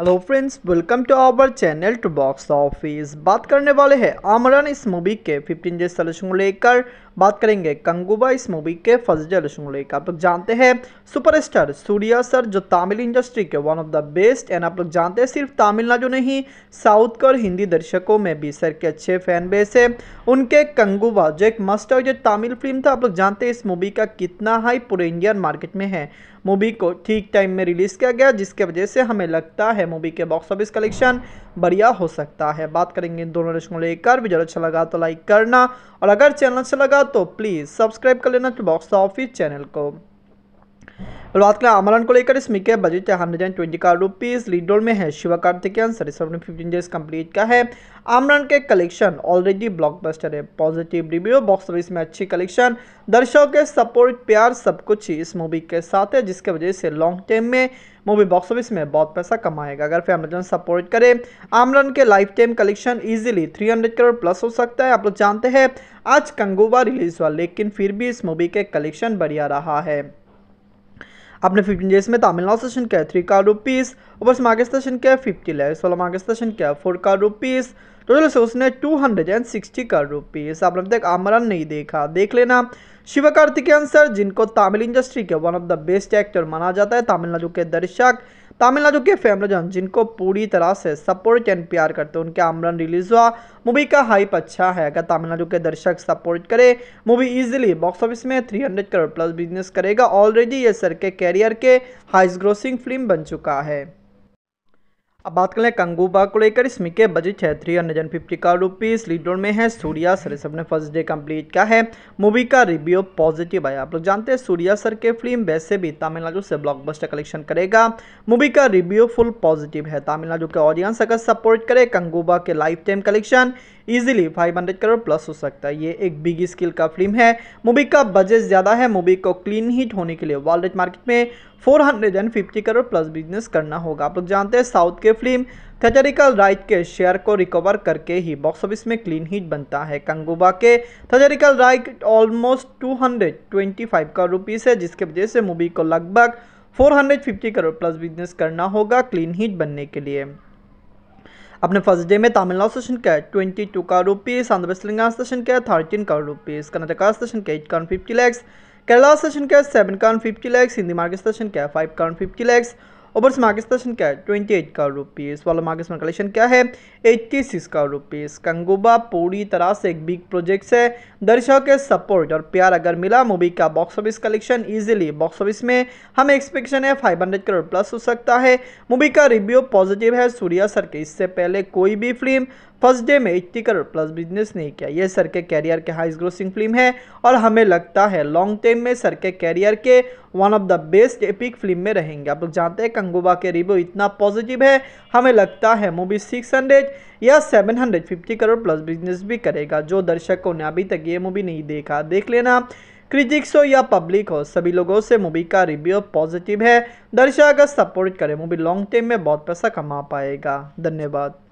hello friends welcome to our channel to box office बात करने वाले हैं आमरान इस मूवी के 15 डे सलेक्शन को लेकर बात करेंगे कंगुबा इस मूवी के फर्स्ट डे सलेक्शन को लेकर आप लोग जानते हैं सुपरस्टार सूर्या सर जो तमिल इंडस्ट्री के one of the best and आप लोग जानते हैं सिर्फ तमिलनाडु नहीं साउथ के और हिंदी दर्शकों में भी सर के अच्छे फैन बेस है उनके कंगुबा जो एक मस्ट जो तमिल फिल्म था आप लोग जानते हैं इस मूवी का कितना हाई पूरे इंडियन मार्केट में है मूवी को ठीक टाइम में रिलीज़ किया गया जिसके वजह से हमें लगता है है मूवी के बॉक्स ऑफिस कलेक्शन बढ़िया हो सकता है बात करेंगे इन दोनों रिश्तों को लेकर वीडियो अच्छा लगा तो लाइक करना और अगर चैनल अच्छा लगा तो प्लीज़ सब्सक्राइब कर लेना बॉक्स ऑफिस चैनल को बात करें अमरन को लेकर इस मीके बजट है हंड्रेड एंड ट्वेंटी का रुपीज़ लीड रोल में है शिवा कार्तिकेयन सर इस फिफ्टीन डेज कंप्लीट का है आमरण के कलेक्शन ऑलरेडी ब्लॉकबस्टर है पॉजिटिव रिव्यू बॉक्स ऑफिस में अच्छी कलेक्शन दर्शकों के सपोर्ट प्यार सब कुछ ही इस मूवी के साथ है जिसके वजह से लॉन्ग टर्म में मूवी बॉक्स ऑफिस में बहुत पैसा कमाएगा अगर फिर अमेजन सपोर्ट करे आमरन के life time collection easily three crore plus हो सकता है आप लोग जानते हैं आज कंगोवा रिलीज हुआ लेकिन फिर भी इस मूवी के कलेक्शन बढ़िया रहा है आपने फिफ्टीन डेज में तमिलनाडु सेशन क्या है थ्री का रुपीज़ ऊपर से मार्केट सेशन क्या है फिफ्टी लैक्स वाला मार्केट सेशन क्या है फोर का रुपीज़ टोटल से उसने टू हंड्रेड एंड सिक्सटी का रुपीज़ आपने अभी तक आमरन नहीं देखा देख लेना शिवा कार्तिकेयन आंसर जिनको तमिल इंडस्ट्री के one of the best actor माना जाता है तमिलनाडु के दर्शक तमिलनाडु के फैमिली जन जिनको पूरी तरह से सपोर्ट एंड प्यार करते हैं उनके आमरन रिलीज हुआ मूवी का हाइप अच्छा है अगर तमिलनाडु के दर्शक सपोर्ट करें मूवी इजीली बॉक्स ऑफिस में 300 करोड़ प्लस बिजनेस करेगा ऑलरेडी ये सर के कैरियर के हाइस्ट ग्रोसिंग फिल्म बन चुका है अब बात करें कंगूबा को लेकर इसमें के बजट है थ्री हंड्रेड एंड फिफ्टी का रुपीज लीडर में है सूर्या सर सब ने फर्स्ट डे कंप्लीट किया है मूवी का रिव्यू पॉजिटिव आया आप लोग जानते हैं सूर्या सर के फिल्म वैसे भी तमिलनाडु से ब्लॉकबस्टर कलेक्शन करेगा मूवी का रिव्यू फुल पॉजिटिव है तमिलनाडु के ऑडियंस अगर सपोर्ट करे कंगूबा के life time collection easily 500 crore plus हो सकता है ये एक बिग स्किल का फिल्म है मूवी का बजट ज़्यादा है मूवी को क्लीन हिट होने के लिए वर्ल्ड मार्केट में 450 करोड़ प्लस बिजनेस करना होगा आप लोग जानते हैं साउथ के फिल्म थेटरिकल राइट के शेयर को रिकवर करके ही बॉक्स ऑफिस में क्लीन हिट बनता है कंगुबा के theatrical right almost five crore rupees है जिसके वजह से मूवी को लगभग 450 करोड़ प्लस बिजनेस करना होगा क्लीन हिट बनने के लिए अपने फर्स्ट डे में तमिलनाडु स्टेशन का ट्वेंटी टू का रुपीज़ आंध्र प्रदेश तेलंगाना स्टेशन का थर्टीन का रुपीज़ कर्नाटका स्टेशन का एट कॉन फिफ्टी लैक्स केरला स्टेशन का सेवन कॉन fifty lakhs Hindi market station का फाइव कॉन fifty lakhs overseas market session क्या है ट्वेंटी एट का रुपीज़ वाला मार्केट में कलेक्शन क्या है एट्टी सिक्स का रुपीज़ कंगोबा पूरी तरह से एक बिग प्रोजेक्ट है दर्शकों के सपोर्ट और प्यार अगर मिला मूवी का box office collection easily box office में हमें एक्सपेक्शन है फाइव हंड्रेड करोड़ प्लस हो सकता है मूवी का रिव्यू पॉजिटिव है सूर्या सर के इससे पहले कोई भी फिल्म फर्स्ट डे में इक्की करोड़ प्लस बिजनेस नहीं किया ये सर के कैरियर के हाइस्ट ग्रोसिंग फिल्म है और हमें लगता है लॉन्ग टर्म में सर के कैरियर के one of the best epic film में रहेंगे आप लोग जानते हैं कंगोबा के रिव्यू इतना पॉजिटिव है हमें लगता है मूवी 600 या 750 करोड़ प्लस बिजनेस भी करेगा जो दर्शकों ने अभी तक ये मूवी नहीं देखा देख लेना क्रिटिक्स हो या पब्लिक हो सभी लोगों से मूवी का रिव्यू पॉजिटिव है दर्शक सपोर्ट करें मूवी लॉन्ग टर्म में बहुत पैसा कमा पाएगा धन्यवाद